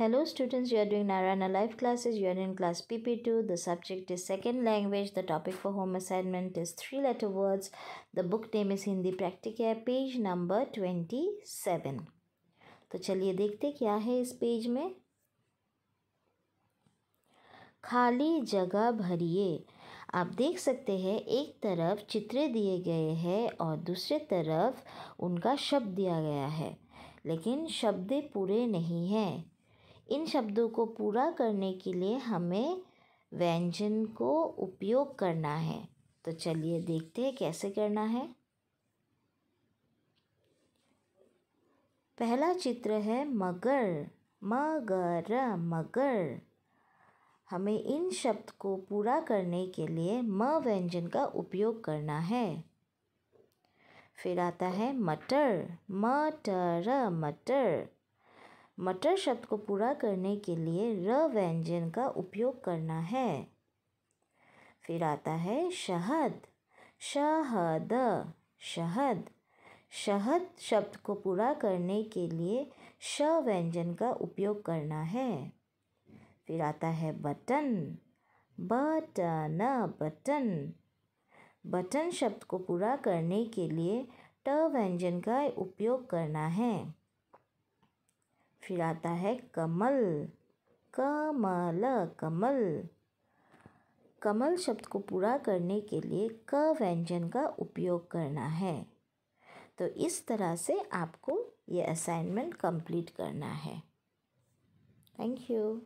Hello students, you are doing Narayana Life classes. You are in class PP2. The subject is second language. The topic for home assignment is three letter words. The book name is Hindi Practica, page number 27. तो चलिए देखते क्या है इस page में खाली जगह भरिए आप देख सकते हैं एक तरफ चित्रे दिए गए हैं और दूसरे तरफ उनका शब्द दिया गया है लेकिन शब्द पूरे नहीं हैं इन शब्दों को पूरा करने के लिए हमें व्यंजन को उपयोग करना है तो चलिए देखते हैं कैसे करना है पहला चित्र है मगर मगर मगर हमें इन शब्द को पूरा करने के लिए म व्यंजन का उपयोग करना है फिर आता है मटर मटर मटर मटर शब्द को पूरा करने के लिए र व्यंजन का उपयोग करना है फिर आता है शहद शहद शहद शहद शब्द को पूरा करने के लिए श व्यंजन का उपयोग करना है फिर आता है बटन बटन बटन बटन शब्द को पूरा करने के लिए ट व्यंजन का उपयोग करना है फिर आता है कमल कमल कमल कमल शब्द को पूरा करने के लिए क व्यंजन का उपयोग करना है तो इस तरह से आपको ये असाइनमेंट कंप्लीट करना है थैंक यू